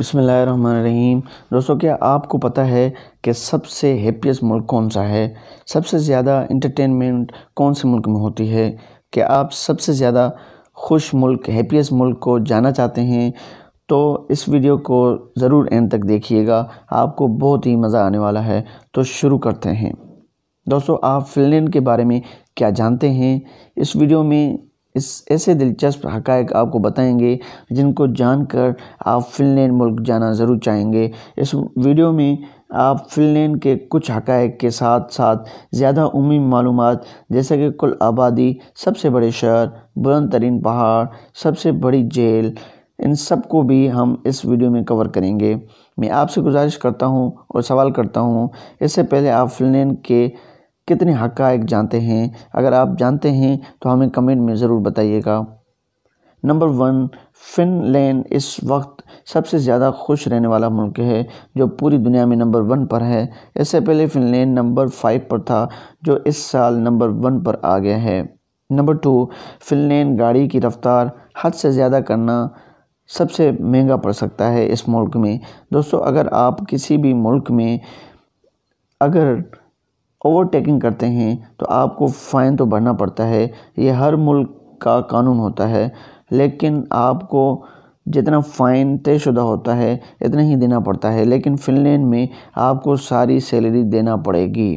बसमीम दोस्तों क्या आपको पता है कि सबसे हैप्पीस्ट मुल्क कौन सा है सबसे ज़्यादा इंटरटेनमेंट कौन से मुल्क में होती है क्या आप सबसे ज़्यादा खुश मुल्क हैप्पीस्ट मुल्क को जाना चाहते हैं तो इस वीडियो को ज़रूर एंड तक देखिएगा आपको बहुत ही मज़ा आने वाला है तो शुरू करते हैं दोस्तों आप फिनलैंड के बारे में क्या जानते हैं इस वीडियो में इस ऐसे दिलचस्प हक आपको बताएंगे जिनको जानकर आप फिनलैंड मुल्क जाना ज़रूर चाहेंगे इस वीडियो में आप फिनलैंड के कुछ हक़ के साथ साथ ज़्यादा उमी मालूम जैसे कि कुल आबादी सबसे बड़े शहर बुलंद तरीन पहाड़ सबसे बड़ी जेल इन सब को भी हम इस वीडियो में कवर करेंगे मैं आपसे गुजारिश करता हूं और सवाल करता हूं इससे पहले आप फिनलैंड के कितने हकायक जानते हैं अगर आप जानते हैं तो हमें कमेंट में ज़रूर बताइएगा नंबर वन फिनलैंड इस वक्त सबसे ज़्यादा खुश रहने वाला मुल्क है जो पूरी दुनिया में नंबर वन पर है इससे पहले फिनलैंड नंबर फाइव पर था जो इस साल नंबर वन पर आ गया है नंबर टू फिनलैंड गाड़ी की रफ्तार हद से ज़्यादा करना सबसे महंगा पड़ सकता है इस मुल्क में दोस्तों अगर आप किसी भी मुल्क में अगर ओवरटेकिंग करते हैं तो आपको फ़ाइन तो भरना पड़ता है ये हर मुल्क का कानून होता है लेकिन आपको जितना फ़ाइन तयशुदा होता है इतना ही देना पड़ता है लेकिन फिनलैंड में आपको सारी सैलरी देना पड़ेगी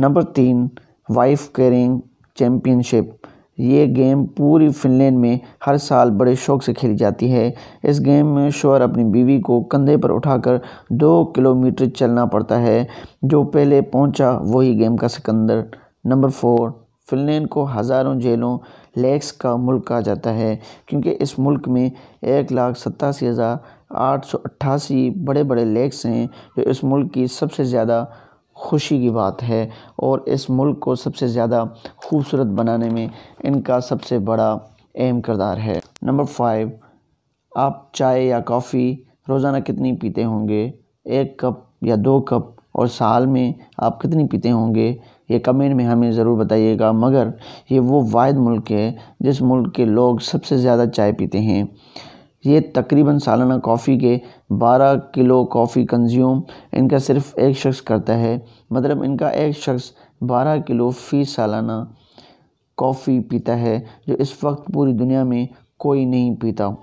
नंबर तीन वाइफ केयरिंग चैम्पियनशिप ये गेम पूरी फिनलैंड में हर साल बड़े शौक से खेली जाती है इस गेम में शोहर अपनी बीवी को कंधे पर उठाकर दो किलोमीटर चलना पड़ता है जो पहले पहुंचा वही गेम का सिकंदर नंबर फोर फिनलैंड को हज़ारों जेलों लेक्स का मुल्क कहा जाता है क्योंकि इस मुल्क में एक लाख सत्तासी हज़ार आठ सौ अट्ठासी बड़े बड़े लेक्स हैं जो इस मुल्क की सबसे ज़्यादा खुशी की बात है और इस मुल्क को सबसे ज़्यादा खूबसूरत बनाने में इनका सबसे बड़ा अहम करदार है नंबर फाइव आप चाय या कॉफ़ी रोज़ाना कितनी पीते होंगे एक कप या दो कप और साल में आप कितनी पीते होंगे ये कमेंट में हमें ज़रूर बताइएगा मगर ये वो वाद मुल्क है जिस मुल्क के लोग सबसे ज़्यादा चाय पीते हैं ये तकरीबन सालाना कॉफ़ी के 12 किलो कॉफ़ी कंज्यूम इनका सिर्फ एक शख्स करता है मतलब इनका एक शख्स 12 किलो फ़ी सालाना कॉफ़ी पीता है जो इस वक्त पूरी दुनिया में कोई नहीं पीता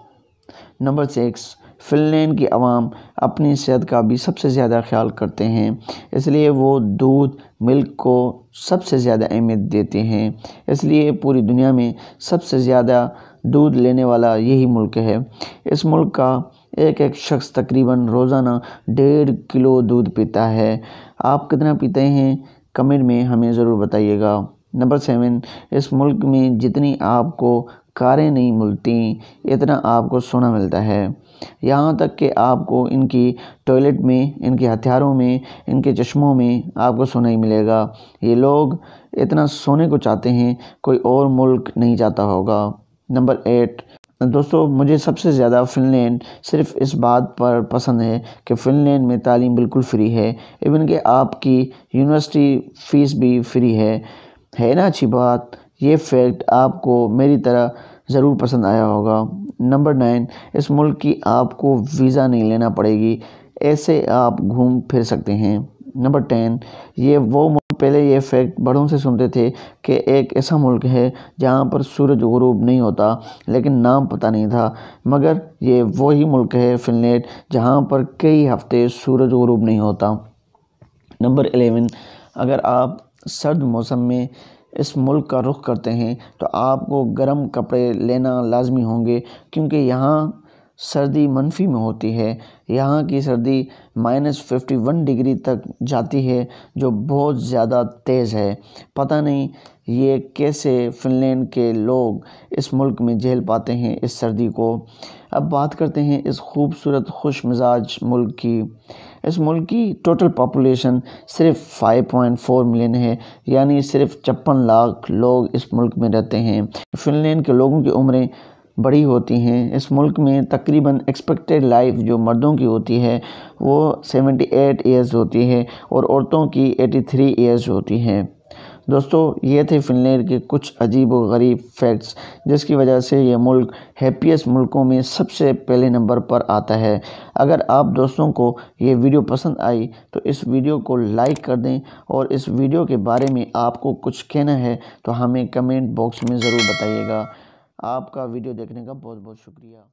नंबर सिक्स फिनलैंड की आवाम अपनी सेहत का भी सबसे ज़्यादा ख्याल करते हैं इसलिए वो दूध मिल्क को सबसे ज़्यादा अहमियत देते हैं इसलिए पूरी दुनिया में सबसे ज़्यादा दूध लेने वाला यही मुल्क है इस मुल्क का एक एक शख्स तकरीबन रोज़ाना डेढ़ किलो दूध पीता है आप कितना पीते हैं कमेंट में हमें ज़रूर बताइएगा नंबर सेवन इस मुल्क में जितनी आपको कारें नहीं मिलती इतना आपको सोना मिलता है यहाँ तक कि आपको इनकी टॉयलेट में इनके हथियारों में इनके चश्मों में आपको सोना ही मिलेगा ये लोग इतना सोने को चाहते हैं कोई और मुल्क नहीं चाहता होगा नंबर एट दोस्तों मुझे सबसे ज़्यादा फिनलैंड सिर्फ इस बात पर पसंद है कि फिनलैंड में तालीम बिल्कुल फ्री है इवन कि आपकी यूनिवर्सिटी फ़ीस भी फ्री है है ना अच्छी बात ये फैक्ट आपको मेरी तरह ज़रूर पसंद आया होगा नंबर नाइन इस मुल्क की आपको वीज़ा नहीं लेना पड़ेगी ऐसे आप घूम फिर सकते हैं नंबर टेन ये वो पहले ये फैक्ट बड़ों से सुनते थे कि एक ऐसा मुल्क है जहाँ पर सूरज गरूब नहीं होता लेकिन नाम पता नहीं था मगर ये वही मुल्क है फिनलैंड जहाँ पर कई हफ्ते सूरज गरूब नहीं होता नंबर एलेवन अगर आप सर्द मौसम में इस मुल्क का रुख करते हैं तो आपको गर्म कपड़े लेना लाजमी होंगे क्योंकि यहाँ सर्दी मनफी में होती है यहाँ की सर्दी माइनस फिफ्टी वन डिग्री तक जाती है जो बहुत ज़्यादा तेज़ है पता नहीं ये कैसे फिनलैंड के लोग इस मुल्क में झेल पाते हैं इस सर्दी को अब बात करते हैं इस खूबसूरत खुश मिजाज मुल्क की इस मुल्क की टोटल पापोलेशन सिर्फ 5.4 मिलियन है यानी सिर्फ छप्पन लाख लोग इस मुल्क में रहते हैं फिनलैंड के लोगों की उम्रें बड़ी होती हैं इस मुल्क में तकरीबन एक्सपेक्टेड लाइफ जो मर्दों की होती है वो 78 ईयर्स होती है और औरतों की 83 ईयर्स होती है दोस्तों ये थे फिनलैंड के कुछ अजीब व गरीब फैक्ट्स जिसकी वजह से ये मुल्क हैप्पीस्ट मुल्कों में सबसे पहले नंबर पर आता है अगर आप दोस्तों को ये वीडियो पसंद आई तो इस वीडियो को लाइक कर दें और इस वीडियो के बारे में आपको कुछ कहना है तो हमें कमेंट बॉक्स में ज़रूर बताइएगा आपका वीडियो देखने का बहुत बहुत शुक्रिया